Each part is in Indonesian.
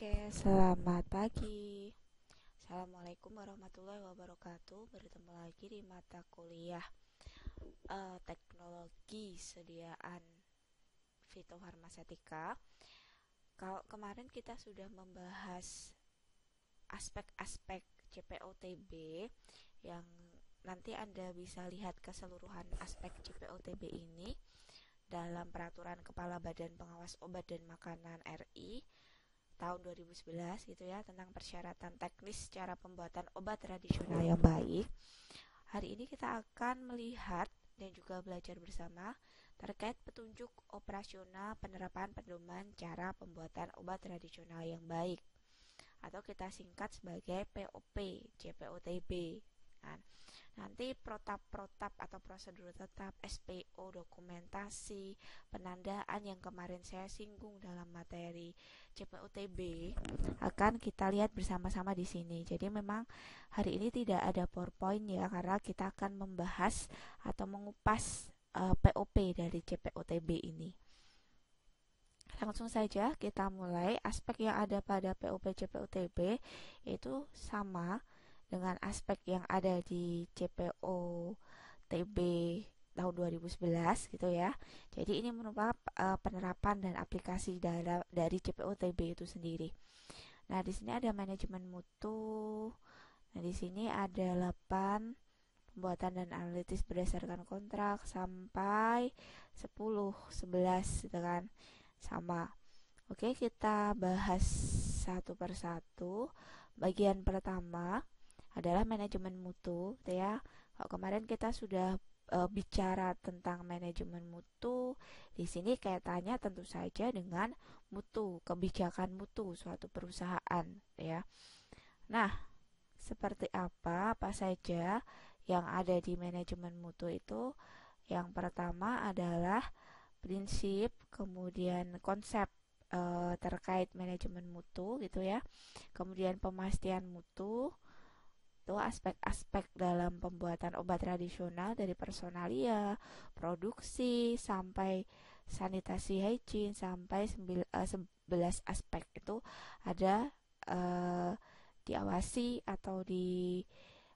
Oke, selamat pagi. Assalamualaikum warahmatullahi wabarakatuh. Bertemu lagi di mata kuliah uh, teknologi sediaan fitofarmasetika. Kalau kemarin kita sudah membahas aspek-aspek CPOTB yang nanti Anda bisa lihat keseluruhan aspek CPOTB ini dalam peraturan Kepala Badan Pengawas Obat dan Makanan RI tahun 2011 gitu ya tentang persyaratan teknis cara pembuatan obat tradisional yang baik. Hari ini kita akan melihat dan juga belajar bersama terkait petunjuk operasional penerapan pedoman cara pembuatan obat tradisional yang baik atau kita singkat sebagai POP, JPOTB. Nah, nanti protap-protap atau prosedur tetap SPO dokumentasi penandaan yang kemarin saya singgung dalam materi CPUTB akan kita lihat bersama-sama di sini. Jadi memang hari ini tidak ada PowerPoint ya karena kita akan membahas atau mengupas uh, eh, POP dari CPUTB ini. Langsung saja kita mulai aspek yang ada pada POP CPUTB itu sama dengan aspek yang ada di CPO TB tahun 2011 gitu ya. Jadi ini merupakan uh, penerapan dan aplikasi dari dari CPOTB itu sendiri. Nah, di sini ada manajemen mutu. Nah, di sini ada 8 pembuatan dan analitis berdasarkan kontrak sampai 10, 11 gitu kan. Sama. Oke, kita bahas satu persatu. Bagian pertama adalah manajemen mutu gitu ya. Kalau kemarin kita sudah e, bicara tentang manajemen mutu, di sini kaitannya tentu saja dengan mutu, kebijakan mutu suatu perusahaan ya. Nah, seperti apa apa saja yang ada di manajemen mutu itu? Yang pertama adalah prinsip, kemudian konsep eh, terkait manajemen mutu gitu ya. Kemudian pemastian mutu, itu aspek-aspek dalam pembuatan obat tradisional dari personalia, produksi sampai sanitasi hygiene sampai 11 eh, aspek itu ada eh, diawasi atau di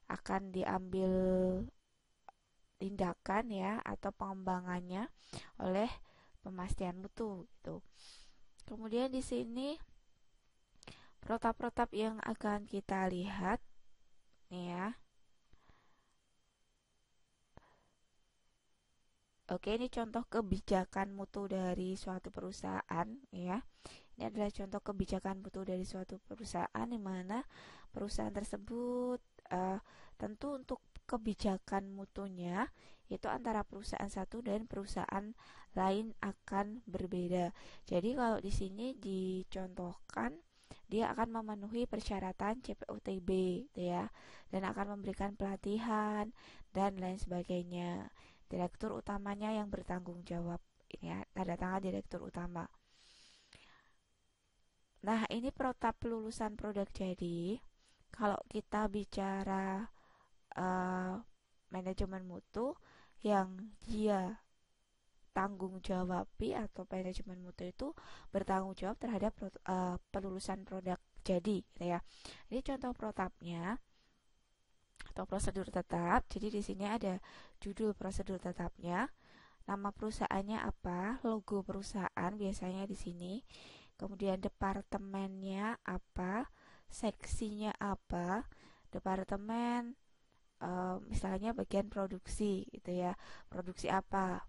akan diambil tindakan ya atau pengembangannya oleh pemastian mutu gitu. Kemudian di sini protap-protap yang akan kita lihat ya. Oke, ini contoh kebijakan mutu dari suatu perusahaan ya. Ini adalah contoh kebijakan mutu dari suatu perusahaan di mana perusahaan tersebut uh, tentu untuk kebijakan mutunya itu antara perusahaan satu dan perusahaan lain akan berbeda. Jadi kalau di sini dicontohkan dia akan memenuhi persyaratan CPUTB gitu ya dan akan memberikan pelatihan dan lain sebagainya direktur utamanya yang bertanggung jawab ya tanda tangan direktur utama nah ini protap lulusan produk jadi kalau kita bicara uh, manajemen mutu yang dia tanggung jawab atau manajemen mutu itu bertanggung jawab terhadap pro, uh, eh, pelulusan produk jadi gitu ya. Ini contoh protapnya atau prosedur tetap. Jadi di sini ada judul prosedur tetapnya, nama perusahaannya apa, logo perusahaan biasanya di sini. Kemudian departemennya apa, seksinya apa, departemen Uh, misalnya bagian produksi gitu ya. Produksi apa?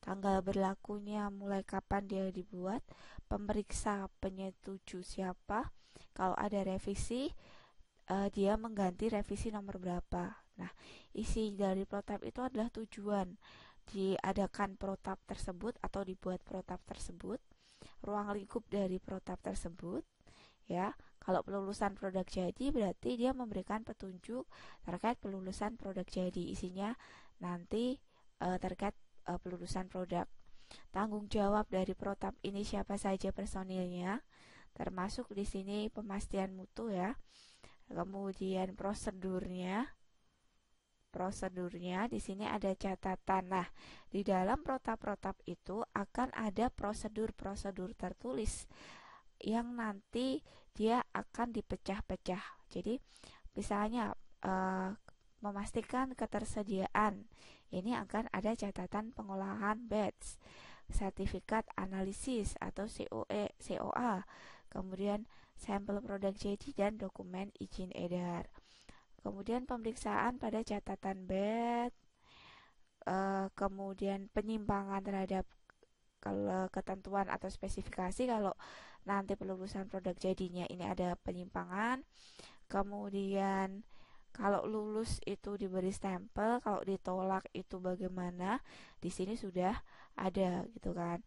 tanggal berlakunya mulai kapan dia dibuat, pemeriksa penyetuju siapa, kalau ada revisi uh, dia mengganti revisi nomor berapa. Nah, isi dari protap itu adalah tujuan diadakan protap tersebut atau dibuat protap tersebut, ruang lingkup dari protap tersebut, ya. Kalau pelulusan produk jadi berarti dia memberikan petunjuk terkait pelulusan produk jadi. Isinya nanti e, terkait uh, pelulusan produk. Tanggung jawab dari protap ini siapa saja personilnya, termasuk di sini pemastian mutu ya. Kemudian prosedurnya, prosedurnya di sini ada catatan. Nah, di dalam protap-protap itu akan ada prosedur-prosedur tertulis yang nanti dia akan dipecah-pecah. Jadi, misalnya eh, memastikan ketersediaan. Ini akan ada catatan pengolahan batch, sertifikat analisis atau COE, COA, kemudian sampel produk jadi dan dokumen izin edar. Kemudian pemeriksaan pada catatan batch, eh, kemudian penyimpangan terhadap ketentuan atau spesifikasi kalau nanti pelulusan produk jadinya ini ada penyimpangan kemudian kalau lulus itu diberi stempel, kalau ditolak itu bagaimana? Di sini sudah ada gitu kan.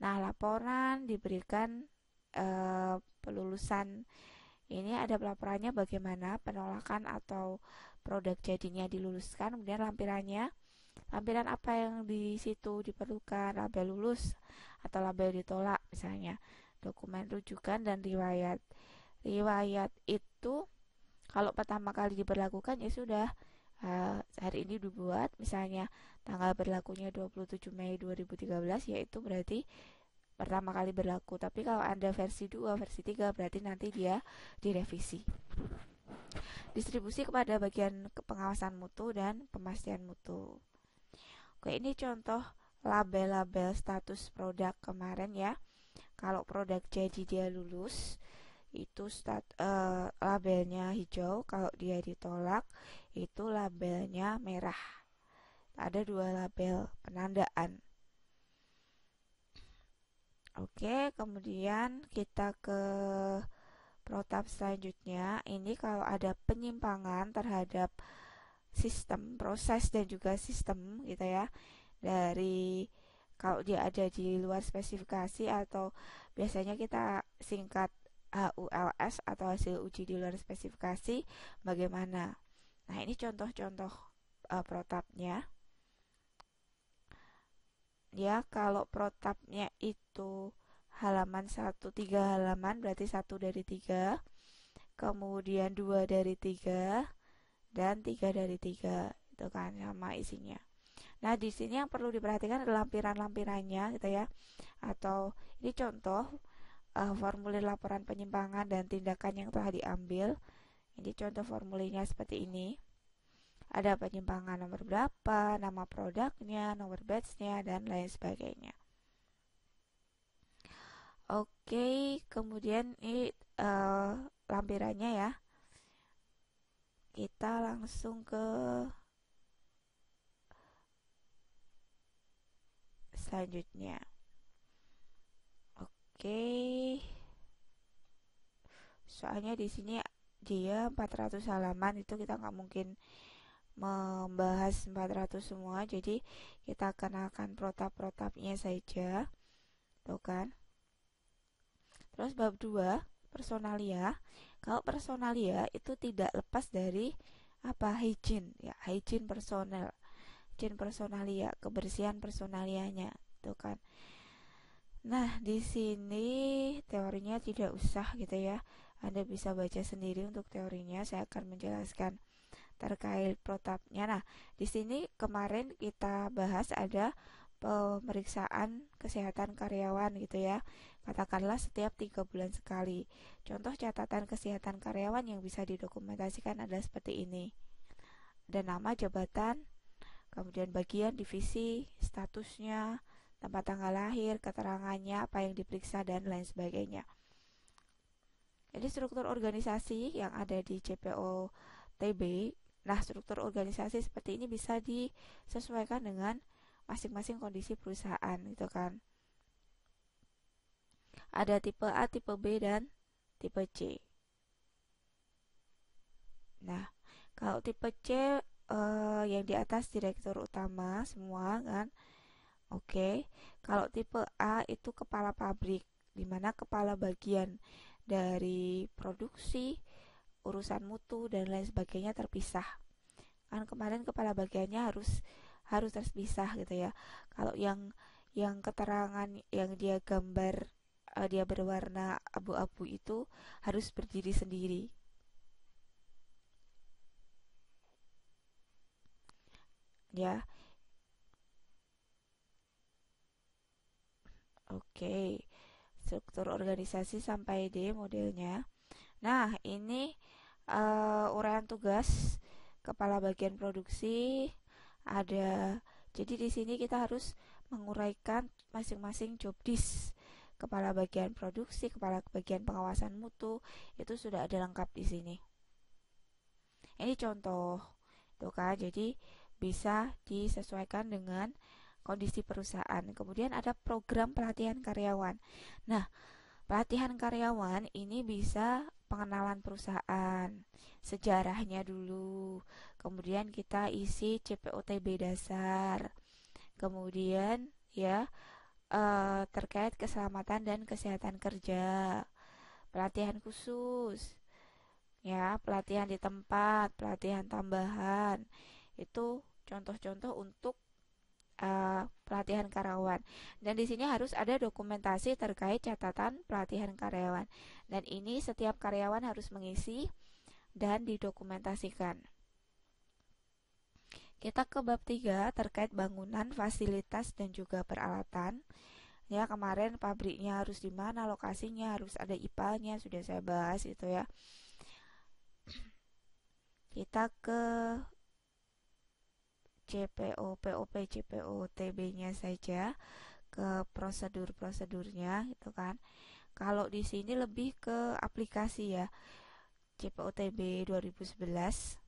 Nah, laporan diberikan e, pelulusan ini ada pelaporannya bagaimana penolakan atau produk jadinya diluluskan, kemudian lampirannya lampiran apa yang di situ diperlukan, label lulus atau label ditolak misalnya, dokumen rujukan dan riwayat. Riwayat itu kalau pertama kali diberlakukan ya sudah uh, eh, hari ini dibuat misalnya tanggal berlakunya 27 Mei 2013 yaitu berarti pertama kali berlaku tapi kalau Anda versi 2, versi 3 berarti nanti dia direvisi distribusi kepada bagian pengawasan mutu dan pemastian mutu oke ini contoh label-label status produk kemarin ya kalau produk jadi dia lulus itu stat, uh, labelnya hijau kalau dia ditolak itu labelnya merah ada dua label penandaan oke kemudian kita ke protap selanjutnya ini kalau ada penyimpangan terhadap sistem proses dan juga sistem gitu ya dari kalau dia ada di luar spesifikasi atau biasanya kita singkat HULS atau hasil uji di luar spesifikasi bagaimana. Nah, ini contoh-contoh uh, protapnya. Ya, kalau protapnya itu halaman 1 3 halaman berarti 1 dari 3. Kemudian 2 dari 3 dan 3 dari 3 itu kan sama isinya. Nah, di sini yang perlu diperhatikan adalah lampiran-lampirannya gitu ya. Atau ini contoh uh, formulir laporan penyimpangan dan tindakan yang telah diambil. Ini contoh formulirnya seperti ini. Ada penyimpangan nomor berapa, nama produknya, nomor batchnya, dan lain sebagainya. Oke, kemudian ini uh, lampirannya ya. Kita langsung ke selanjutnya. Oke, soalnya di sini dia 400 halaman itu kita nggak mungkin membahas 400 semua jadi kita kenalkan protap-protapnya saja tuh kan terus bab 2 personalia kalau personalia itu tidak lepas dari apa hygiene ya hygiene personal hygiene personalia kebersihan personalianya tuh kan Nah, di sini teorinya tidak usah gitu ya. Anda bisa baca sendiri untuk teorinya. Saya akan menjelaskan terkait protapnya. Nah, di sini kemarin kita bahas ada pemeriksaan kesehatan karyawan gitu ya. Katakanlah setiap tiga bulan sekali. Contoh catatan kesehatan karyawan yang bisa didokumentasikan adalah seperti ini. Ada nama jabatan, kemudian bagian divisi, statusnya, tempat tanggal lahir, keterangannya, apa yang diperiksa, dan lain sebagainya. Jadi struktur organisasi yang ada di CPO TB, nah struktur organisasi seperti ini bisa disesuaikan dengan masing-masing kondisi perusahaan gitu kan. Ada tipe A, tipe B, dan tipe C. Nah, kalau tipe C eh, yang di atas direktur utama semua kan, Oke, okay? kalau tipe A itu kepala pabrik, di mana kepala bagian dari produksi, urusan mutu dan lain sebagainya terpisah. Kan kemarin kepala bagiannya harus harus terpisah gitu ya. Kalau yang yang keterangan yang dia gambar eh, dia berwarna abu-abu itu harus berdiri sendiri. Ya. Oke, struktur organisasi sampai D modelnya. Nah, ini uh, eh, uraian tugas kepala bagian produksi ada. Jadi di sini kita harus menguraikan masing-masing job disk kepala bagian produksi, kepala bagian pengawasan mutu itu sudah ada lengkap di sini. Ini contoh, tuh kan? Jadi bisa disesuaikan dengan kondisi perusahaan. Kemudian ada program pelatihan karyawan. Nah, pelatihan karyawan ini bisa pengenalan perusahaan, sejarahnya dulu. Kemudian kita isi CPOTB dasar. Kemudian ya e, terkait keselamatan dan kesehatan kerja. Pelatihan khusus. Ya, pelatihan di tempat, pelatihan tambahan. Itu contoh-contoh untuk Eh, pelatihan karyawan. Dan di sini harus ada dokumentasi terkait catatan pelatihan karyawan. Dan ini setiap karyawan harus mengisi dan didokumentasikan. Kita ke bab 3 terkait bangunan, fasilitas dan juga peralatan. Ya, kemarin pabriknya harus di mana, lokasinya harus ada ipalnya sudah saya bahas itu ya. Kita ke CPO, POP, CPO, TB-nya saja ke prosedur-prosedurnya gitu kan. Kalau di sini lebih ke aplikasi ya. CPO TB 2011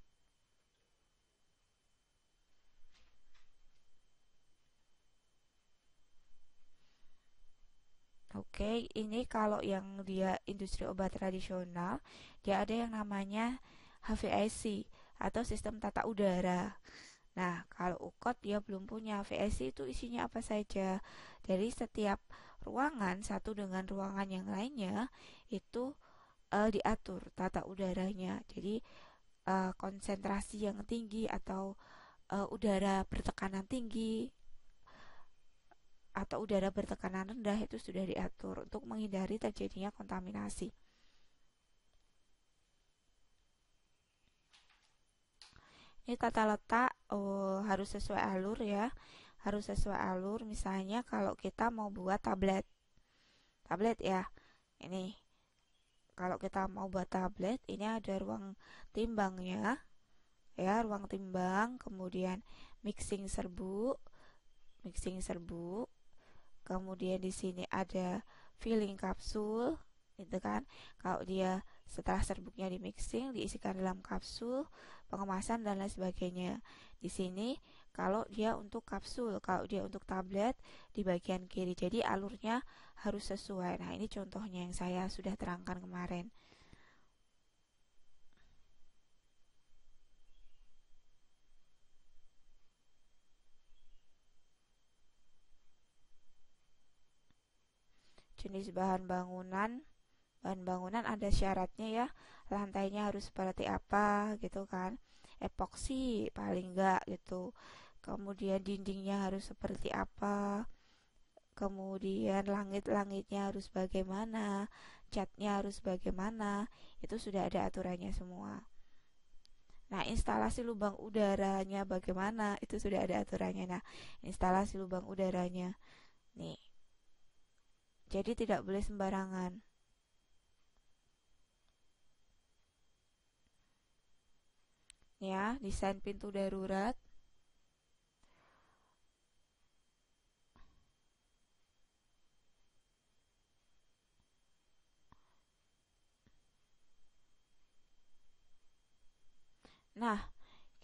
Oke, ini kalau yang dia industri obat tradisional, dia ada yang namanya HVAC atau sistem tata udara. Nah, kalau UKOT dia belum punya. VSC itu isinya apa saja. Dari setiap ruangan satu dengan ruangan yang lainnya itu uh, diatur tata udaranya. Jadi uh, konsentrasi yang tinggi atau uh, udara bertekanan tinggi atau udara bertekanan rendah itu sudah diatur untuk menghindari terjadinya kontaminasi. ini tata letak oh, harus sesuai alur ya harus sesuai alur misalnya kalau kita mau buat tablet tablet ya ini kalau kita mau buat tablet ini ada ruang timbangnya ya ruang timbang kemudian mixing serbu mixing serbu kemudian di sini ada filling kapsul itu kan kalau dia setelah serbuknya di mixing, diisikan dalam kapsul, pengemasan dan lain sebagainya. Di sini kalau dia untuk kapsul, kalau dia untuk tablet di bagian kiri. Jadi alurnya harus sesuai. Nah, ini contohnya yang saya sudah terangkan kemarin. Jenis bahan bangunan bahan bangunan ada syaratnya ya lantainya harus seperti apa gitu kan epoksi paling enggak gitu kemudian dindingnya harus seperti apa kemudian langit-langitnya harus bagaimana catnya harus bagaimana itu sudah ada aturannya semua Nah, instalasi lubang udaranya bagaimana? Itu sudah ada aturannya. Nah, instalasi lubang udaranya. Nih. Jadi tidak boleh sembarangan. ya, desain pintu darurat. Nah,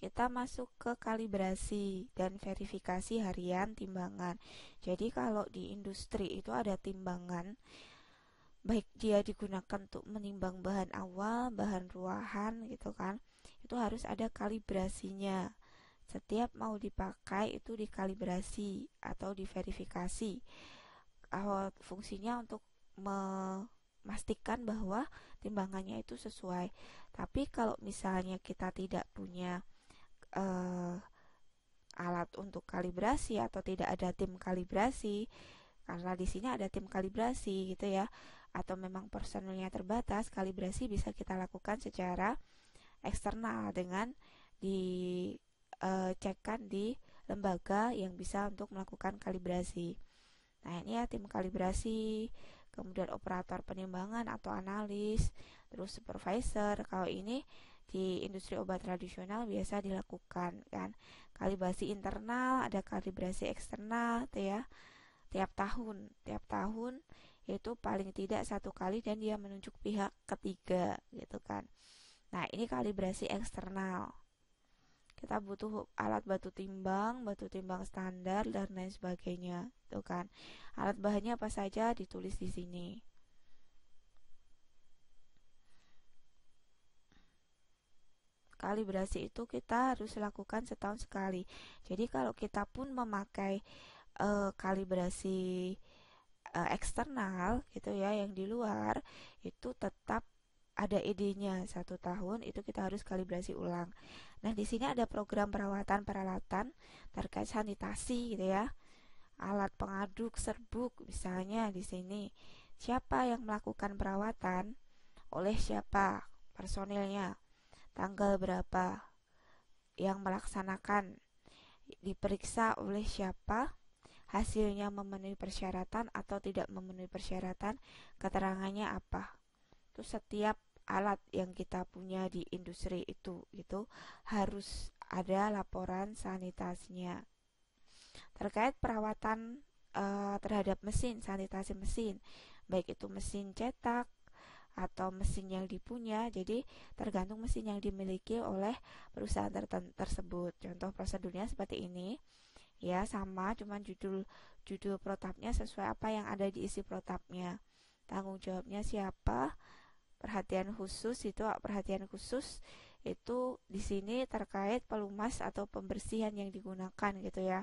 kita masuk ke kalibrasi dan verifikasi harian timbangan. Jadi kalau di industri itu ada timbangan baik dia digunakan untuk menimbang bahan awal, bahan ruahan gitu kan itu harus ada kalibrasinya setiap mau dipakai itu dikalibrasi atau diverifikasi fungsinya untuk memastikan bahwa timbangannya itu sesuai tapi kalau misalnya kita tidak punya uh, alat untuk kalibrasi atau tidak ada tim kalibrasi karena di sini ada tim kalibrasi gitu ya atau memang personelnya terbatas kalibrasi bisa kita lakukan secara eksternal dengan dicekkan eh, di lembaga yang bisa untuk melakukan kalibrasi. Nah, ini ya tim kalibrasi, kemudian operator penimbangan atau analis, terus supervisor. Kalau ini di industri obat tradisional biasa dilakukan kan. Kalibrasi internal, ada kalibrasi eksternal ya. Tiap tahun, tiap tahun itu paling tidak satu kali dan dia menunjuk pihak ketiga gitu kan. Nah, ini kalibrasi eksternal. Kita butuh alat batu timbang, batu timbang standar dan lain sebagainya, itu kan. Alat bahannya apa saja ditulis di sini. Kalibrasi itu kita harus lakukan setahun sekali. Jadi kalau kita pun memakai e, kalibrasi e, eksternal gitu ya yang di luar itu tetap ada ED-nya satu tahun itu kita harus kalibrasi ulang. Nah di sini ada program perawatan peralatan terkait sanitasi gitu ya, alat pengaduk serbuk misalnya di sini siapa yang melakukan perawatan oleh siapa personilnya tanggal berapa yang melaksanakan diperiksa oleh siapa hasilnya memenuhi persyaratan atau tidak memenuhi persyaratan keterangannya apa itu setiap alat yang kita punya di industri itu gitu harus ada laporan sanitasinya terkait perawatan e, terhadap mesin sanitasi mesin baik itu mesin cetak atau mesin yang dipunya jadi tergantung mesin yang dimiliki oleh perusahaan ter tersebut contoh prosedurnya seperti ini ya sama cuman judul judul protapnya sesuai apa yang ada di isi protapnya tanggung jawabnya siapa perhatian khusus itu perhatian khusus itu di sini terkait pelumas atau pembersihan yang digunakan gitu ya.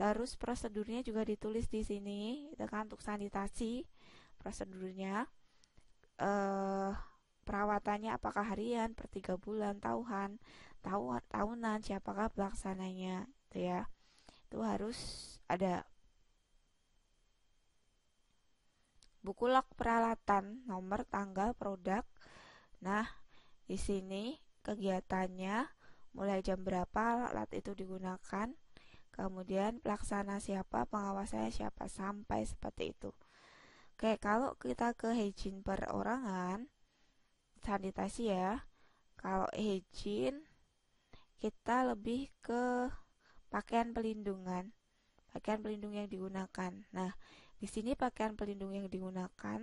Terus prosedurnya juga ditulis di sini, itu kan untuk sanitasi prosedurnya. Eh, perawatannya apakah harian, per tiga bulan, tahunan, tahunan, siapakah pelaksananya, gitu ya. Itu harus ada buku log peralatan, nomor, tanggal, produk. Nah, di sini kegiatannya mulai jam berapa alat itu digunakan, kemudian pelaksana siapa, pengawasnya siapa sampai seperti itu. Oke, kalau kita ke hygiene perorangan sanitasi ya. Kalau hygiene kita lebih ke pakaian pelindungan, pakaian pelindung yang digunakan. Nah, di sini pakaian pelindung yang digunakan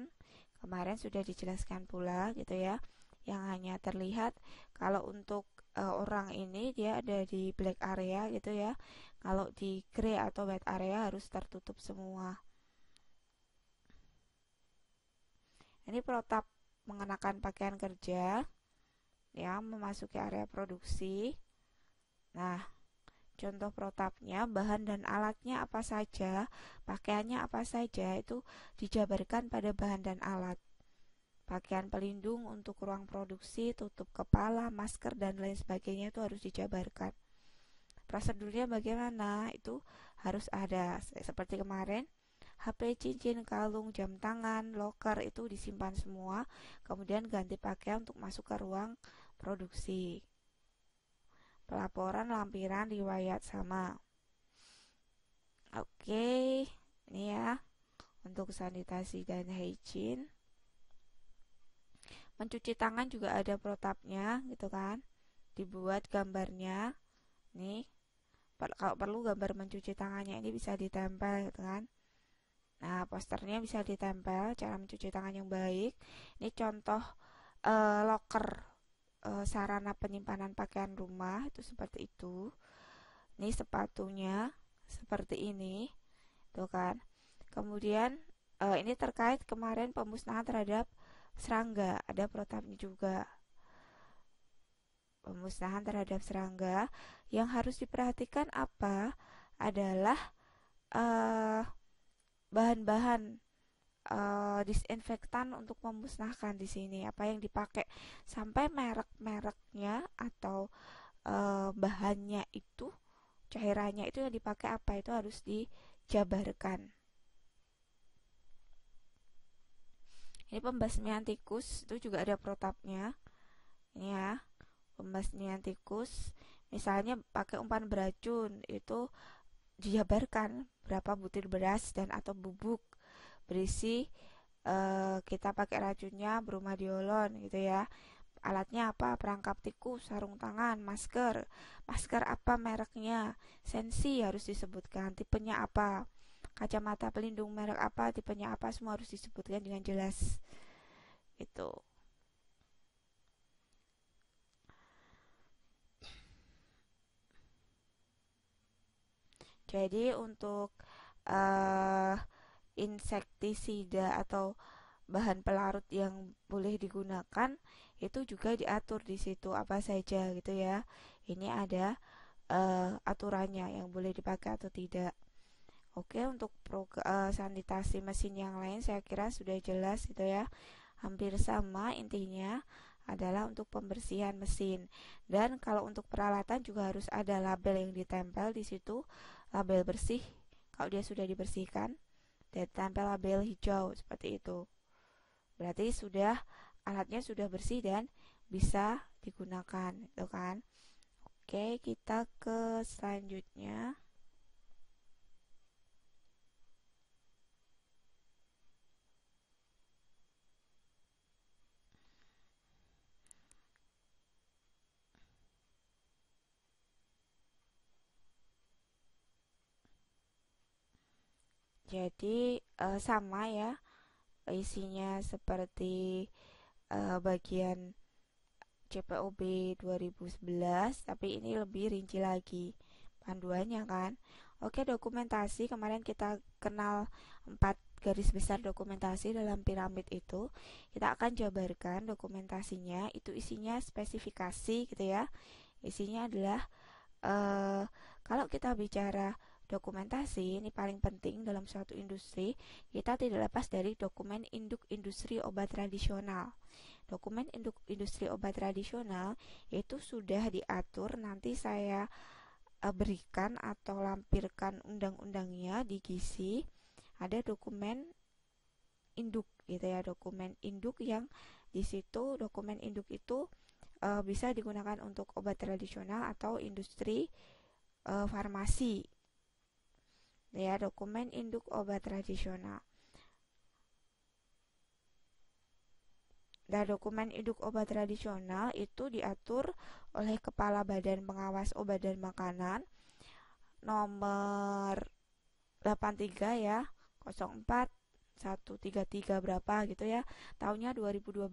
kemarin sudah dijelaskan pula gitu ya, yang hanya terlihat kalau untuk e, orang ini dia ada di black area gitu ya. Kalau di grey atau white area harus tertutup semua. Ini protap mengenakan pakaian kerja ya memasuki area produksi. Nah, Contoh protapnya, bahan dan alatnya apa saja, pakaiannya apa saja itu dijabarkan pada bahan dan alat. Pakaian pelindung untuk ruang produksi, tutup kepala, masker dan lain sebagainya itu harus dijabarkan. Prosedurnya bagaimana? Itu harus ada seperti kemarin HP, cincin, kalung, jam tangan, loker itu disimpan semua, kemudian ganti pakaian untuk masuk ke ruang produksi laporan lampiran riwayat sama. Oke, okay, ini ya untuk sanitasi dan hygiene. Mencuci tangan juga ada protapnya gitu kan. Dibuat gambarnya. Nih. Kalau perlu gambar mencuci tangannya ini bisa ditempel gitu kan. Nah, posternya bisa ditempel cara mencuci tangan yang baik. Ini contoh uh, locker e, sarana penyimpanan pakaian rumah itu seperti itu ini sepatunya seperti ini tuh kan kemudian e, ini terkait kemarin pemusnahan terhadap serangga ada protapnya juga pemusnahan terhadap serangga yang harus diperhatikan apa adalah eh, bahan-bahan uh, bahan -bahan uh, disinfektan untuk memusnahkan di sini apa yang dipakai sampai merek-mereknya atau uh, bahannya itu cairannya itu yang dipakai apa itu harus dijabarkan ini pembasmian tikus itu juga ada protapnya ini ya pembasmian tikus misalnya pakai umpan beracun itu dijabarkan berapa butir beras dan atau bubuk berisi uh, kita pakai racunnya bromadiolon gitu ya alatnya apa perangkap tikus sarung tangan masker masker apa mereknya sensi harus disebutkan tipenya apa kacamata pelindung merek apa tipenya apa semua harus disebutkan dengan jelas itu jadi untuk uh, insektisida atau bahan pelarut yang boleh digunakan itu juga diatur di situ apa saja gitu ya. Ini ada uh, aturannya yang boleh dipakai atau tidak. Oke, untuk pro, uh, eh, sanitasi mesin yang lain saya kira sudah jelas gitu ya. Hampir sama intinya adalah untuk pembersihan mesin. Dan kalau untuk peralatan juga harus ada label yang ditempel di situ, label bersih kalau dia sudah dibersihkan dan tempel label hijau seperti itu. Berarti sudah alatnya sudah bersih dan bisa digunakan, gitu kan? Oke, kita ke selanjutnya. Jadi uh, sama ya isinya seperti uh, bagian CPOB 2011 tapi ini lebih rinci lagi panduannya kan. Oke, dokumentasi kemarin kita kenal empat garis besar dokumentasi dalam piramid itu. Kita akan jabarkan dokumentasinya itu isinya spesifikasi gitu ya. Isinya adalah uh, kalau kita bicara Dokumentasi ini paling penting dalam suatu industri. Kita tidak lepas dari dokumen induk industri obat tradisional. Dokumen induk industri obat tradisional itu sudah diatur nanti saya eh, berikan atau lampirkan undang-undangnya di Gizi. Ada dokumen induk gitu ya, dokumen induk yang di situ dokumen induk itu e, bisa digunakan untuk obat tradisional atau industri e, farmasi ya dokumen induk obat tradisional. Nah, dokumen induk obat tradisional itu diatur oleh Kepala Badan Pengawas Obat dan Makanan nomor 83 ya, 04 133 berapa gitu ya. Tahunnya 2012.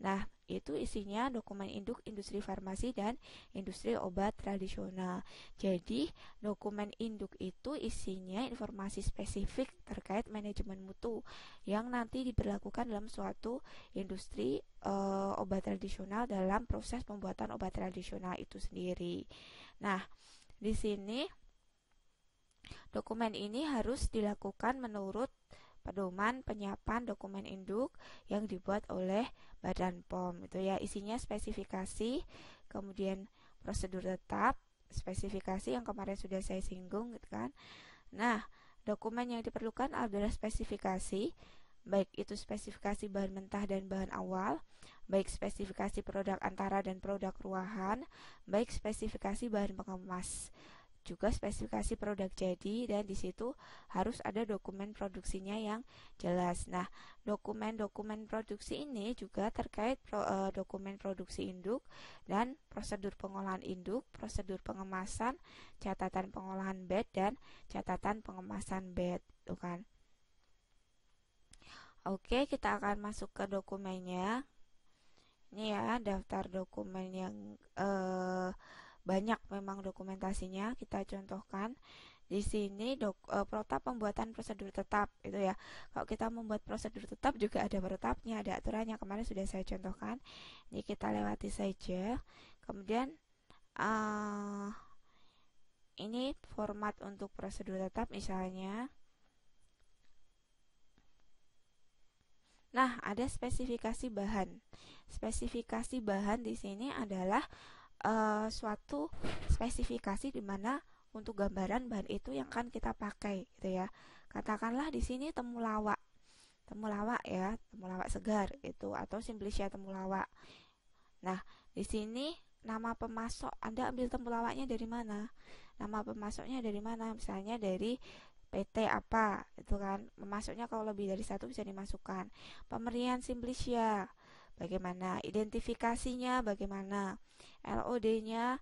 Nah, itu isinya dokumen induk industri farmasi dan industri obat tradisional. Jadi, dokumen induk itu isinya informasi spesifik terkait manajemen mutu yang nanti diberlakukan dalam suatu industri e, obat tradisional dalam proses pembuatan obat tradisional itu sendiri. Nah, di sini dokumen ini harus dilakukan menurut pedoman penyiapan dokumen induk yang dibuat oleh Badan POM itu ya isinya spesifikasi kemudian prosedur tetap spesifikasi yang kemarin sudah saya singgung gitu kan nah dokumen yang diperlukan adalah spesifikasi baik itu spesifikasi bahan mentah dan bahan awal, baik spesifikasi produk antara dan produk ruahan, baik spesifikasi bahan pengemas juga spesifikasi produk jadi dan di situ harus ada dokumen produksinya yang jelas. Nah, dokumen-dokumen produksi ini juga terkait pro, e, dokumen produksi induk dan prosedur pengolahan induk, prosedur pengemasan, catatan pengolahan bed dan catatan pengemasan bed, tuh kan. Oke, kita akan masuk ke dokumennya. Ini ya daftar dokumen yang eh banyak memang dokumentasinya kita contohkan di sini dok, e, protap pembuatan prosedur tetap itu ya kalau kita membuat prosedur tetap juga ada protapnya ada aturannya kemarin sudah saya contohkan ini kita lewati saja kemudian e, ini format untuk prosedur tetap misalnya nah ada spesifikasi bahan spesifikasi bahan di sini adalah uh, suatu spesifikasi di mana untuk gambaran bahan itu yang akan kita pakai gitu ya. Katakanlah di sini temulawak. Temulawak ya, temulawak segar itu atau simplicia temulawak. Nah, di sini nama pemasok Anda ambil temulawaknya dari mana? Nama pemasoknya dari mana? Misalnya dari PT apa itu kan memasuknya kalau lebih dari satu bisa dimasukkan pemberian simplicia bagaimana identifikasinya, bagaimana LOD-nya,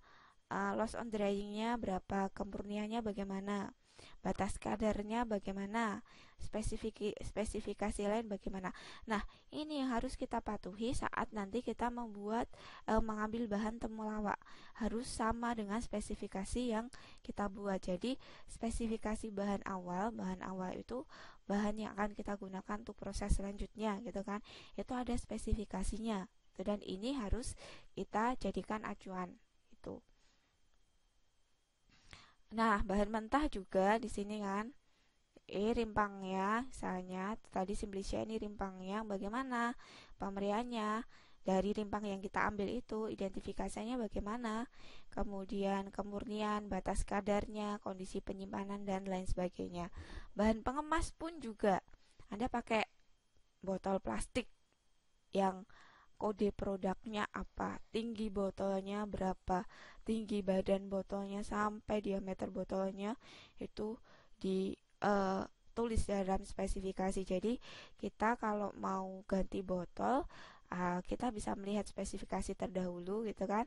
uh, eh, loss on drying-nya berapa, kemurniannya bagaimana, batas kadarnya bagaimana, spesifik spesifikasi lain bagaimana. Nah, ini yang harus kita patuhi saat nanti kita membuat uh, mengambil bahan temulawak. Harus sama dengan spesifikasi yang kita buat. Jadi, spesifikasi bahan awal, bahan awal itu bahan yang akan kita gunakan untuk proses selanjutnya gitu kan itu ada spesifikasinya gitu, dan ini harus kita jadikan acuan itu nah bahan mentah juga di sini kan eh rimpangnya misalnya tadi simplicia ini rimpangnya bagaimana pemberiannya dari rimpang yang kita ambil itu identifikasinya bagaimana kemudian kemurnian, batas kadarnya, kondisi penyimpanan dan lain sebagainya. Bahan pengemas pun juga Anda pakai botol plastik yang kode produknya apa, tinggi botolnya berapa, tinggi badan botolnya sampai diameter botolnya itu ditulis eh, uh, dalam spesifikasi. Jadi kita kalau mau ganti botol uh, kita bisa melihat spesifikasi terdahulu gitu kan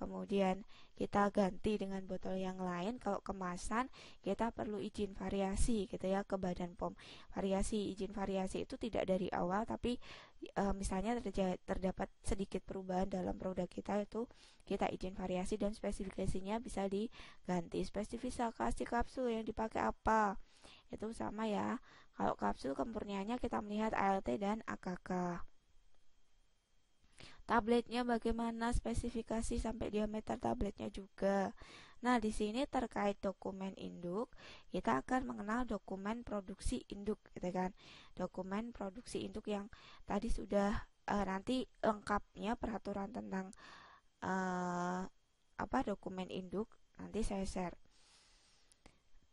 Kemudian kita ganti dengan botol yang lain. Kalau kemasan kita perlu izin variasi gitu ya ke Badan POM. Variasi izin variasi itu tidak dari awal tapi e, misalnya terjadi terdapat sedikit perubahan dalam produk kita itu kita izin variasi dan spesifikasinya bisa diganti. Spesifikasi kapsul yang dipakai apa? Itu sama ya. Kalau kapsul kemurniannya kita melihat ALT dan AKK tabletnya bagaimana spesifikasi sampai diameter tabletnya juga. Nah, di sini terkait dokumen induk, kita akan mengenal dokumen produksi induk gitu kan. Dokumen produksi induk yang tadi sudah uh, nanti lengkapnya peraturan tentang uh, apa dokumen induk nanti saya share.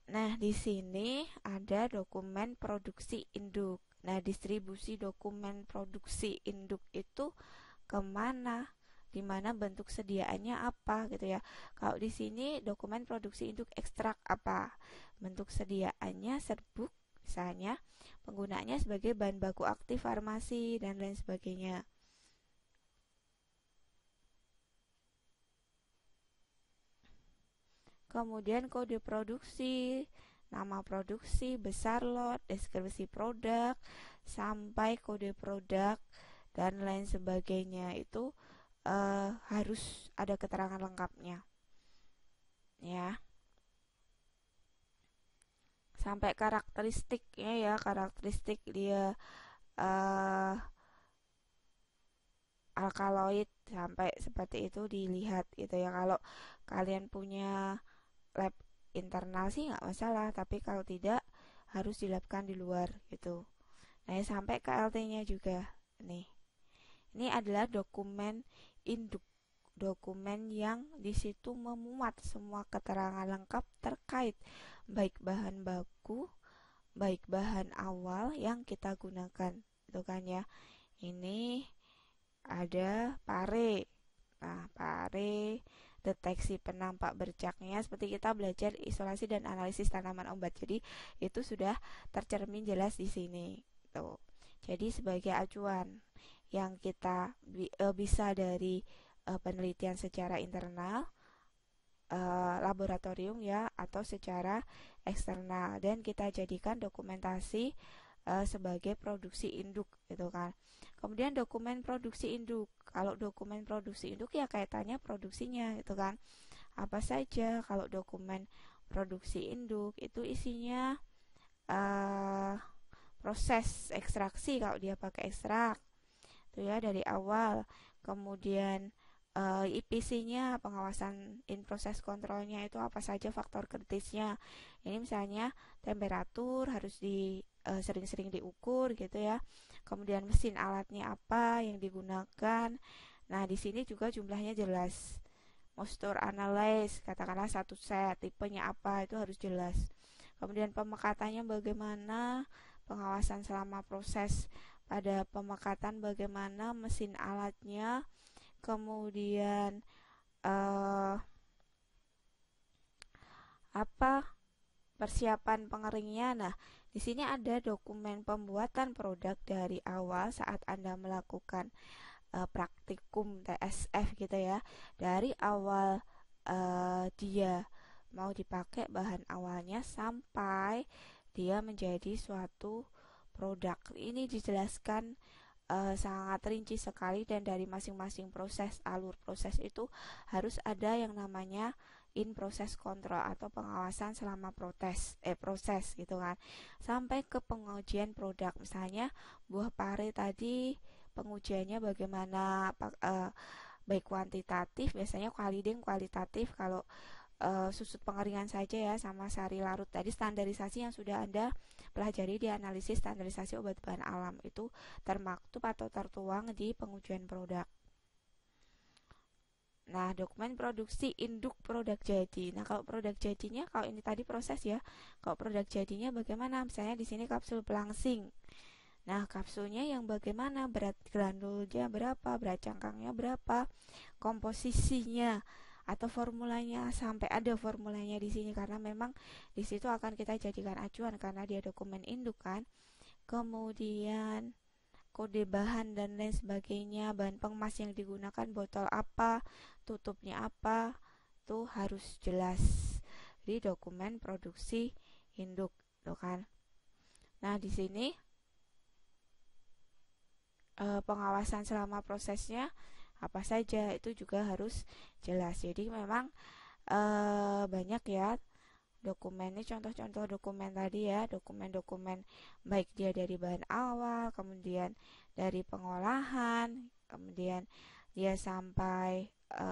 Nah, di sini ada dokumen produksi induk. Nah, distribusi dokumen produksi induk itu kemana, di mana bentuk sediaannya apa gitu ya. Kalau di sini dokumen produksi induk ekstrak apa, bentuk sediaannya serbuk misalnya, penggunaannya sebagai bahan baku aktif farmasi dan lain sebagainya. Kemudian kode produksi, nama produksi, besar lot, deskripsi produk, sampai kode produk, dan lain sebagainya itu uh, harus ada keterangan lengkapnya ya sampai karakteristiknya ya karakteristik dia uh, alkaloid sampai seperti itu dilihat gitu ya kalau kalian punya lab internal sih nggak masalah tapi kalau tidak harus dilapkan di luar gitu nah ya sampai ke LT nya juga nih ini adalah dokumen induk dokumen yang di situ memuat semua keterangan lengkap terkait baik bahan baku, baik bahan awal yang kita gunakan. Itu kan ya. Ini ada pare. Nah, pare deteksi penampak bercaknya seperti kita belajar isolasi dan analisis tanaman obat. Jadi itu sudah tercermin jelas di sini. Tuh. Jadi sebagai acuan yang kita bi uh, bisa dari uh, penelitian secara internal uh, laboratorium ya atau secara eksternal dan kita jadikan dokumentasi sebagai produksi induk gitu kan. Kemudian dokumen produksi induk. Kalau dokumen produksi induk ya kaitannya produksinya gitu kan. Apa saja kalau dokumen produksi induk itu isinya uh, proses ekstraksi kalau dia pakai ekstrak gitu ya dari awal kemudian eh, IPC-nya pengawasan in process kontrolnya itu apa saja faktor kritisnya ini misalnya temperatur harus di eh, sering-sering diukur gitu ya kemudian mesin alatnya apa yang digunakan nah di sini juga jumlahnya jelas moisture analyze katakanlah satu set tipenya apa itu harus jelas kemudian pemekatannya bagaimana pengawasan selama proses ada pemakatan bagaimana mesin alatnya, kemudian uh, apa persiapan pengeringnya. Nah, di sini ada dokumen pembuatan produk dari awal saat Anda melakukan uh, praktikum TSF gitu ya. Dari awal uh, dia mau dipakai bahan awalnya sampai dia menjadi suatu produk. Ini dijelaskan uh, sangat rinci sekali dan dari masing-masing proses alur proses itu harus ada yang namanya in proses kontrol atau pengawasan selama proses, eh proses gitu kan. Sampai ke pengujian produk. Misalnya buah pare tadi pengujiannya bagaimana uh, baik kuantitatif biasanya kualiden kualitatif kalau uh, susut pengeringan saja ya sama sari larut tadi standarisasi yang sudah Anda pelajari di analisis standarisasi obat bahan alam itu termaktub atau tertuang di pengujian produk. Nah, dokumen produksi induk produk jadi. Nah, kalau produk jadinya, kalau ini tadi proses ya, kalau produk jadinya bagaimana? Misalnya di sini kapsul pelangsing. Nah, kapsulnya yang bagaimana? Berat granulnya berapa? Berat cangkangnya berapa? Komposisinya atau formulanya sampai ada formulanya di sini karena memang di situ akan kita jadikan acuan karena dia dokumen induk kan. Kemudian kode bahan dan lain sebagainya, bahan pengemas yang digunakan, botol apa, tutupnya apa, itu harus jelas di dokumen produksi induk, tuh kan. Nah, di sini eh, pengawasan selama prosesnya apa saja itu juga harus jelas jadi memang e, banyak ya dokumen ini contoh-contoh dokumen tadi ya dokumen-dokumen baik dia dari bahan awal kemudian dari pengolahan kemudian dia sampai e,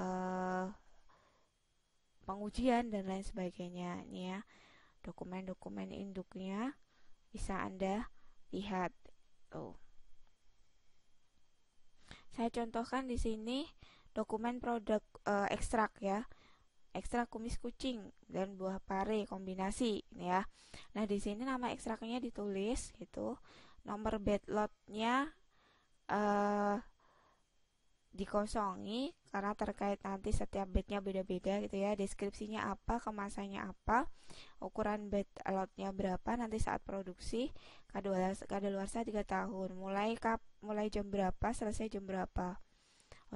pengujian dan lain sebagainya ini ya dokumen-dokumen induknya bisa anda lihat tuh saya contohkan di sini dokumen produk e, ekstrak ya. Ekstrak kumis kucing dan buah pare kombinasi ya. Nah, di sini nama ekstraknya ditulis itu, nomor bed lotnya eh dikosongi karena terkait nanti setiap bednya beda-beda gitu ya deskripsinya apa kemasannya apa ukuran bed lotnya berapa nanti saat produksi kadaluarsa, saya tiga tahun mulai kap, mulai jam berapa selesai jam berapa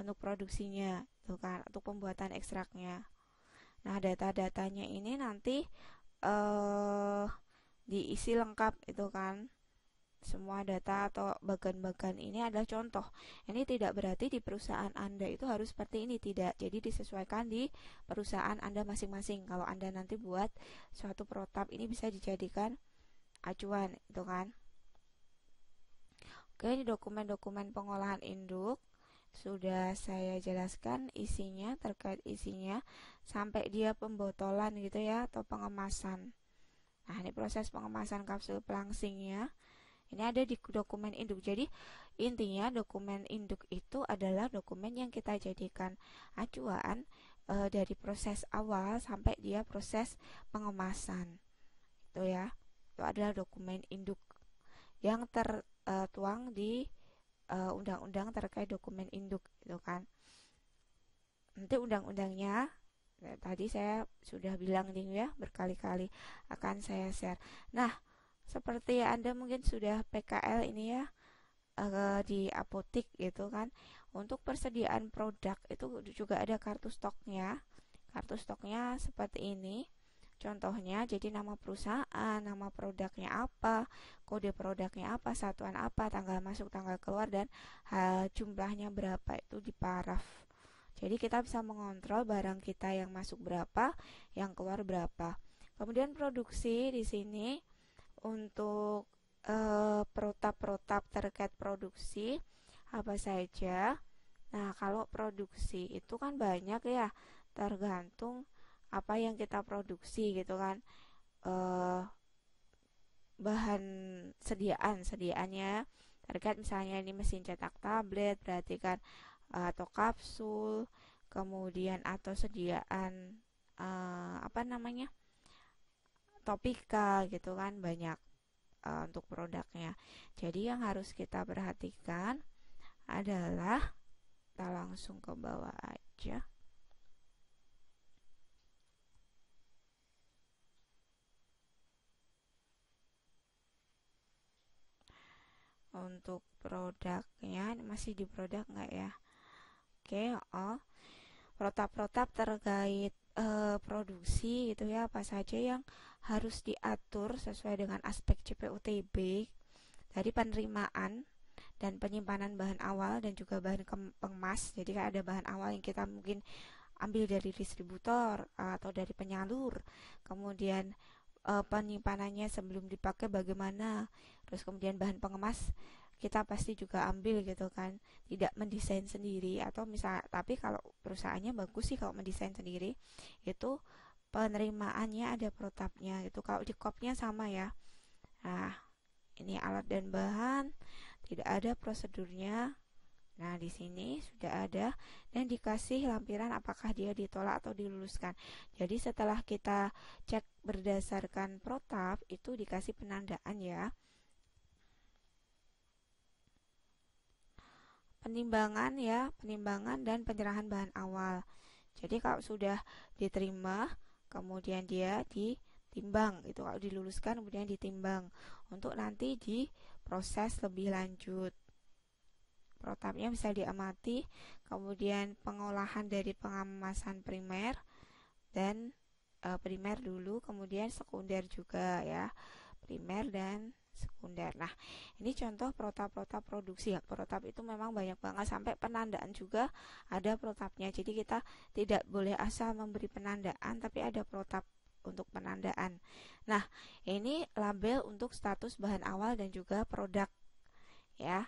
untuk produksinya tuh kan untuk pembuatan ekstraknya nah data-datanya ini nanti eh uh, diisi lengkap itu kan semua data atau bagan-bagan ini adalah contoh. Ini tidak berarti di perusahaan Anda itu harus seperti ini, tidak. Jadi disesuaikan di perusahaan Anda masing-masing. Kalau Anda nanti buat suatu protap ini bisa dijadikan acuan, itu kan. Oke, ini dokumen-dokumen pengolahan induk sudah saya jelaskan isinya terkait isinya sampai dia pembotolan gitu ya atau pengemasan. Nah, ini proses pengemasan kapsul pelangsingnya. Ini ada di dokumen induk. Jadi intinya dokumen induk itu adalah dokumen yang kita jadikan acuan e, dari proses awal sampai dia proses pengemasan. Itu ya. Itu adalah dokumen induk yang tertuang eh, di eh, undang-undang terkait dokumen induk itu kan. Nanti undang-undangnya tadi saya sudah bilang nih ya berkali-kali akan saya share. Nah, seperti Anda mungkin sudah PKL ini ya eh, di apotik gitu kan. Untuk persediaan produk itu juga ada kartu stoknya. Kartu stoknya seperti ini. Contohnya, jadi nama perusahaan, nama produknya apa, kode produknya apa, satuan apa, tanggal masuk, tanggal keluar, dan uh, jumlahnya berapa itu di paraf. Jadi kita bisa mengontrol barang kita yang masuk berapa, yang keluar berapa. Kemudian produksi di sini untuk eh, protap-protap uh, terkait produksi apa saja. Nah, kalau produksi itu kan banyak ya, tergantung apa yang kita produksi gitu kan. Uh, bahan sediaan sediaannya terkait misalnya ini mesin cetak tablet berarti kan eh, atau kapsul kemudian atau sediaan uh, apa namanya Topika gitu kan banyak uh, untuk produknya. Jadi yang harus kita perhatikan adalah kita langsung ke bawah aja. Untuk produknya masih di produk nggak ya? Oke, okay, oh. Protap-protap terkait e, produksi itu ya apa saja yang harus diatur sesuai dengan aspek CPUTB dari penerimaan dan penyimpanan bahan awal dan juga bahan pengemas jadi kan ada bahan awal yang kita mungkin ambil dari distributor atau dari penyalur kemudian e, penyimpanannya sebelum dipakai bagaimana terus kemudian bahan pengemas kita pasti juga ambil gitu kan tidak mendesain sendiri atau misal tapi kalau perusahaannya bagus sih kalau mendesain sendiri itu penerimaannya ada protapnya gitu kalau di kopnya sama ya nah ini alat dan bahan tidak ada prosedurnya Nah, di sini sudah ada dan dikasih lampiran apakah dia ditolak atau diluluskan. Jadi setelah kita cek berdasarkan protap itu dikasih penandaan ya. penimbangan ya, penimbangan dan penyerahan bahan awal. Jadi kalau sudah diterima, kemudian dia ditimbang itu Kalau diluluskan kemudian ditimbang untuk nanti diproses lebih lanjut. Protapnya bisa diamati, kemudian pengolahan dari pengemasan primer dan e, primer dulu, kemudian sekunder juga ya. Primer dan sekunder. Nah, ini contoh protap-protap produksi ya. Protap itu memang banyak banget sampai penandaan juga ada protapnya. Jadi kita tidak boleh asal memberi penandaan tapi ada protap untuk penandaan. Nah, ini label untuk status bahan awal dan juga produk ya.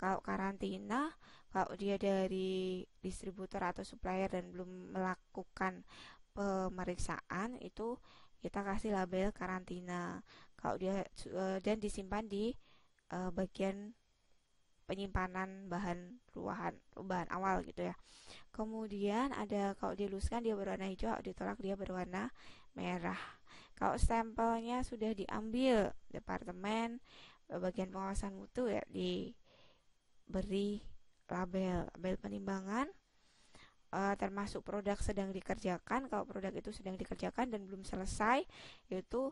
Kalau karantina, kalau dia dari distributor atau supplier dan belum melakukan pemeriksaan itu kita kasih label karantina kalau dia uh, dan disimpan di uh, bagian penyimpanan bahan ruahan bahan awal gitu ya kemudian ada kalau diluskan dia berwarna hijau kalau ditolak dia berwarna merah kalau stempelnya sudah diambil departemen eh, bagian pengawasan mutu ya diberi label label penimbangan uh, termasuk produk sedang dikerjakan kalau produk itu sedang dikerjakan dan belum selesai yaitu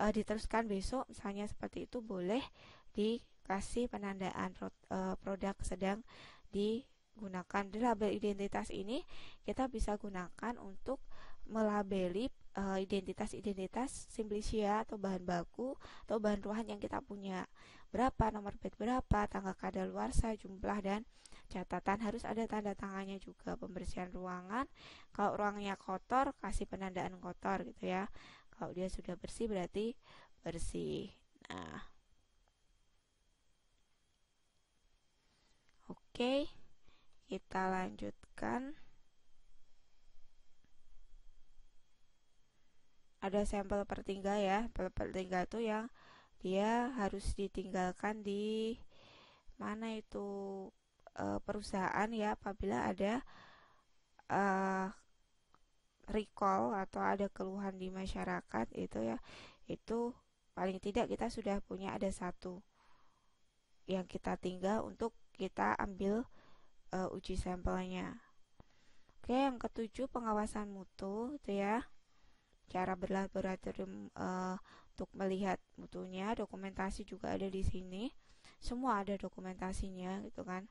uh, diteruskan besok misalnya seperti itu boleh dikasih penandaan pro, uh, produk sedang digunakan di label identitas ini kita bisa gunakan untuk melabeli eh, identitas-identitas uh, simplicia atau bahan baku atau bahan ruahan yang kita punya berapa nomor bed berapa tanggal kadaluarsa jumlah dan catatan harus ada tanda tangannya juga pembersihan ruangan kalau ruangnya kotor kasih penandaan kotor gitu ya kalau dia sudah bersih berarti bersih. Nah. Oke. Kita lanjutkan. Ada sampel pertinggal ya. Sampel pertinggal itu yang dia harus ditinggalkan di mana itu e, perusahaan ya apabila ada eh, recall atau ada keluhan di masyarakat itu ya itu paling tidak kita sudah punya ada satu yang kita tinggal untuk kita ambil e, uji sampelnya. Oke, yang ketujuh pengawasan mutu itu ya cara berlaboratorium e, untuk melihat mutunya, dokumentasi juga ada di sini. Semua ada dokumentasinya gitu kan.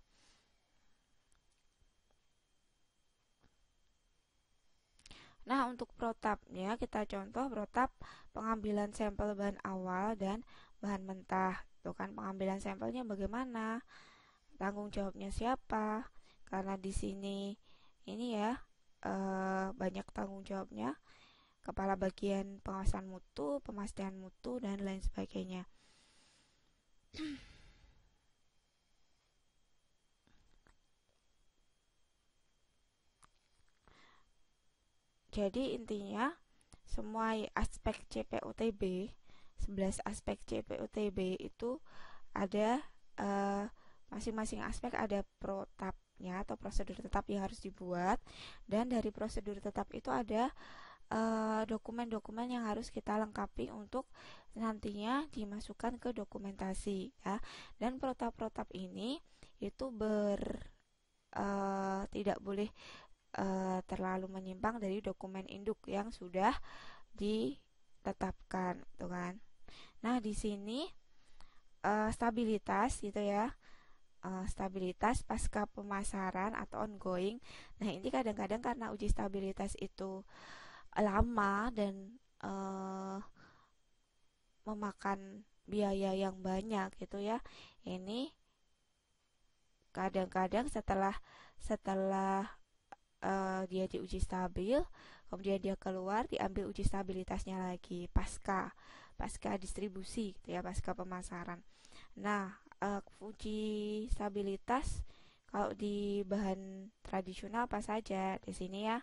Nah, untuk protapnya kita contoh protap pengambilan sampel bahan awal dan bahan mentah. Tuh kan pengambilan sampelnya bagaimana? Tanggung jawabnya siapa? Karena di sini ini ya e, banyak tanggung jawabnya. Kepala bagian pengawasan mutu, pemastian mutu dan lain sebagainya. Jadi intinya semua aspek CPUTB 11 aspek CPUTB itu ada eh, masing-masing uh, aspek ada protapnya atau prosedur tetap yang harus dibuat dan dari prosedur tetap itu ada eh, dokumen-dokumen yang harus kita lengkapi untuk nantinya dimasukkan ke dokumentasi ya dan protap-protap ini itu ber uh, tidak boleh Eh, terlalu menyimpang dari dokumen induk yang sudah ditetapkan, tuh gitu kan. Nah, di sini e, stabilitas gitu ya. E, stabilitas pasca pemasaran atau ongoing. Nah, ini kadang-kadang karena uji stabilitas itu lama dan e, memakan biaya yang banyak gitu ya. Ini kadang-kadang setelah setelah uh, dia diuji stabil, kemudian dia keluar diambil uji stabilitasnya lagi pasca pasca distribusi gitu ya, pasca pemasaran. Nah, uh, uji stabilitas kalau di bahan tradisional apa saja? Di sini ya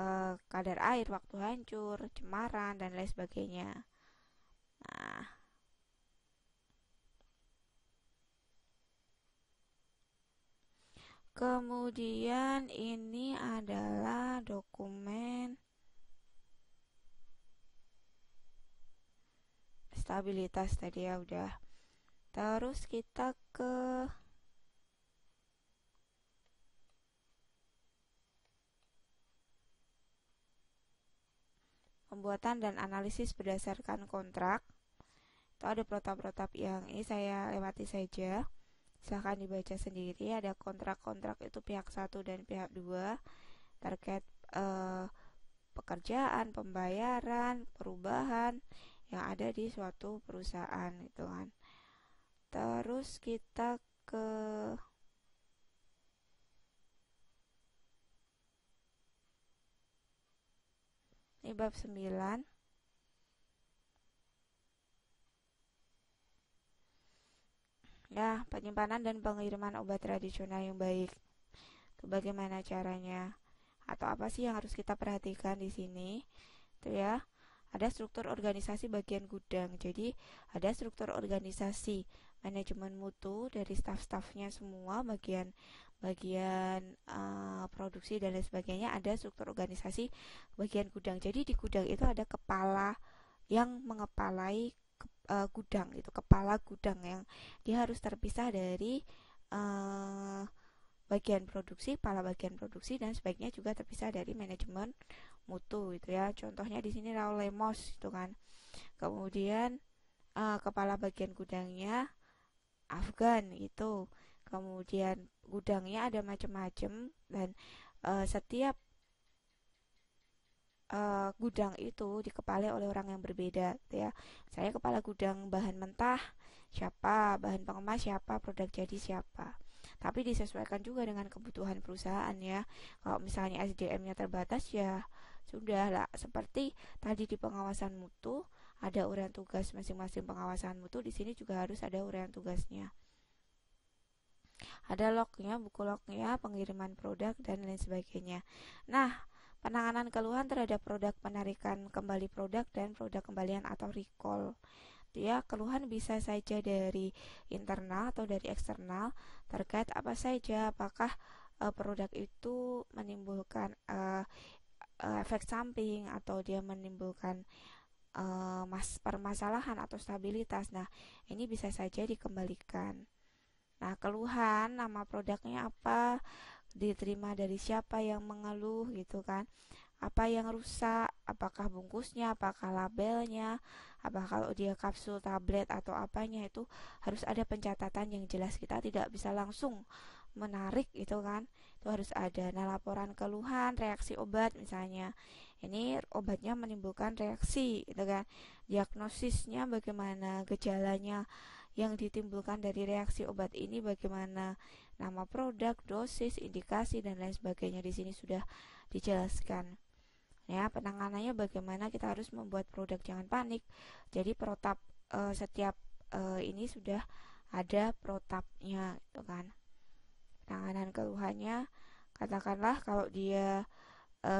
uh, kadar air waktu hancur, cemaran dan lain sebagainya. Nah, Kemudian ini adalah dokumen stabilitas tadi ya udah. Terus kita ke pembuatan dan analisis berdasarkan kontrak. Itu ada protap-protap yang ini saya lewati saja silahkan dibaca sendiri ada kontrak-kontrak itu pihak satu dan pihak dua terkait eh, pekerjaan pembayaran perubahan yang ada di suatu perusahaan gitu kan terus kita ke ini bab 9 Ya, penyimpanan dan pengiriman obat tradisional yang baik. Bagaimana caranya? Atau apa sih yang harus kita perhatikan di sini? Itu ya. Ada struktur organisasi bagian gudang. Jadi, ada struktur organisasi manajemen mutu dari staf-stafnya semua bagian bagian uh, produksi dan lain sebagainya ada struktur organisasi bagian gudang. Jadi di gudang itu ada kepala yang mengepalai uh, gudang itu kepala gudang yang dia harus terpisah dari uh, bagian produksi, kepala bagian produksi dan sebaiknya juga terpisah dari manajemen mutu itu ya. Contohnya di sini Raul Lemos itu kan. Kemudian uh, kepala bagian gudangnya Afgan itu Kemudian gudangnya ada macam-macam dan uh, setiap uh, gudang itu dikepala oleh orang yang berbeda gitu ya saya kepala gudang bahan mentah siapa bahan pengemas siapa produk jadi siapa tapi disesuaikan juga dengan kebutuhan perusahaan ya kalau misalnya SDM-nya terbatas ya sudah lah seperti tadi di pengawasan mutu ada urian tugas masing-masing pengawasan mutu di sini juga harus ada urian tugasnya ada lognya, buku lognya, pengiriman produk dan lain sebagainya. Nah, penanganan keluhan terhadap produk penarikan kembali produk dan produk kembalian atau recall ya keluhan bisa saja dari internal atau dari eksternal terkait apa saja apakah uh, produk itu menimbulkan uh, efek samping atau dia menimbulkan uh, mas permasalahan atau stabilitas nah ini bisa saja dikembalikan nah keluhan nama produknya apa diterima dari siapa yang mengeluh gitu kan apa yang rusak apakah bungkusnya apakah labelnya apakah kalau dia kapsul tablet atau apanya itu harus ada pencatatan yang jelas kita tidak bisa langsung menarik gitu kan itu harus ada nah laporan keluhan reaksi obat misalnya ini obatnya menimbulkan reaksi gitu kan diagnosisnya bagaimana gejalanya yang ditimbulkan dari reaksi obat ini bagaimana nama produk, dosis, indikasi dan lain sebagainya di sini sudah dijelaskan. Ya, penanganannya bagaimana kita harus membuat produk jangan panik. Jadi protap e, setiap e, ini sudah ada protapnya gitu kan. Penanganan keluhannya katakanlah kalau dia e,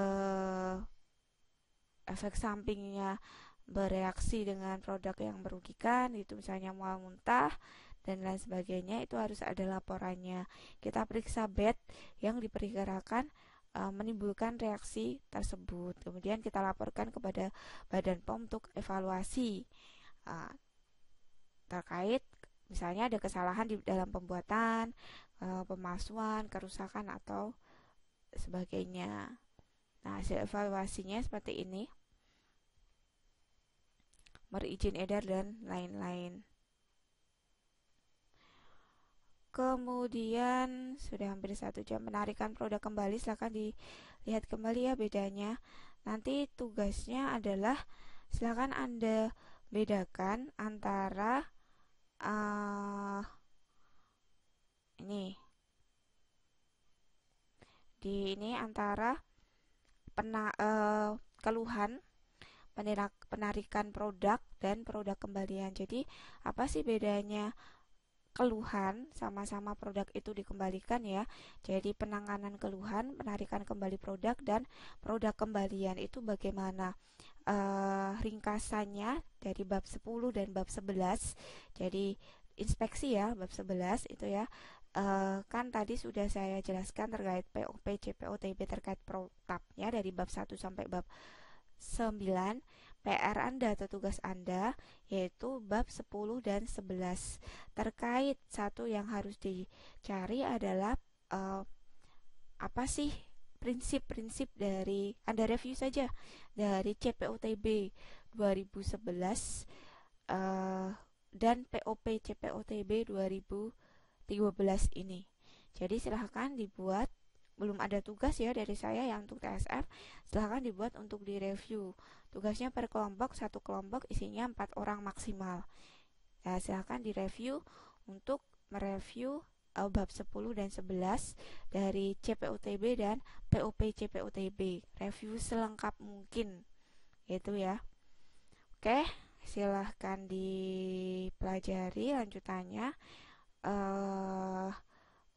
efek sampingnya bereaksi dengan produk yang merugikan itu misalnya mual muntah dan lain sebagainya itu harus ada laporannya. Kita periksa bed yang diperkirakan e, menimbulkan reaksi tersebut. Kemudian kita laporkan kepada Badan POM untuk evaluasi e, terkait misalnya ada kesalahan di dalam pembuatan, e, pemalsuan, kerusakan atau sebagainya. Nah, hasil evaluasinya seperti ini. Merizin edar dan lain-lain. kemudian sudah hampir satu jam penarikan produk kembali silahkan dilihat kembali ya bedanya nanti tugasnya adalah silahkan anda bedakan antara uh, ini di ini antara pena, uh, keluhan penarikan produk dan produk kembalian jadi apa sih bedanya keluhan sama-sama produk itu dikembalikan ya jadi penanganan keluhan penarikan kembali produk dan produk kembalian itu bagaimana e, ringkasannya dari bab 10 dan bab 11 jadi inspeksi ya bab 11 itu ya e, kan tadi sudah saya jelaskan terkait POP, CPO, TB terkait protapnya dari bab 1 sampai bab 9 PR Anda atau tugas Anda yaitu bab 10 dan 11. Terkait satu yang harus dicari adalah uh, apa sih prinsip-prinsip dari Anda review saja dari CPOTB 2011 uh, dan POP CPOTB 2013 ini. Jadi silahkan dibuat belum ada tugas ya dari saya yang untuk TSF, silahkan dibuat untuk direview. Tugasnya per kelompok, satu kelompok isinya empat orang maksimal. Ya, silahkan direview untuk mereview uh, bab 10 dan 11 dari CPUTB dan POP CPUTB. Review selengkap mungkin. itu ya. Oke, silahkan dipelajari lanjutannya. Uh,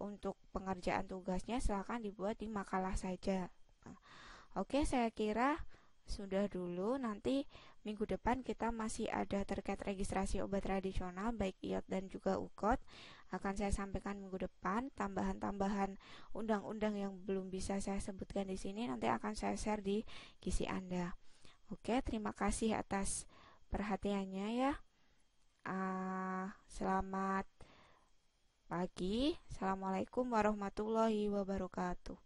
untuk pengerjaan tugasnya silahkan dibuat di makalah saja. Nah, oke, saya kira sudah dulu. Nanti minggu depan kita masih ada terkait registrasi obat tradisional baik IOT dan juga UKOT. Akan saya sampaikan minggu depan tambahan-tambahan undang-undang yang belum bisa saya sebutkan di sini nanti akan saya share di kisi Anda. Oke, terima kasih atas perhatiannya ya. Uh, selamat pagi. Assalamualaikum warahmatullahi wabarakatuh.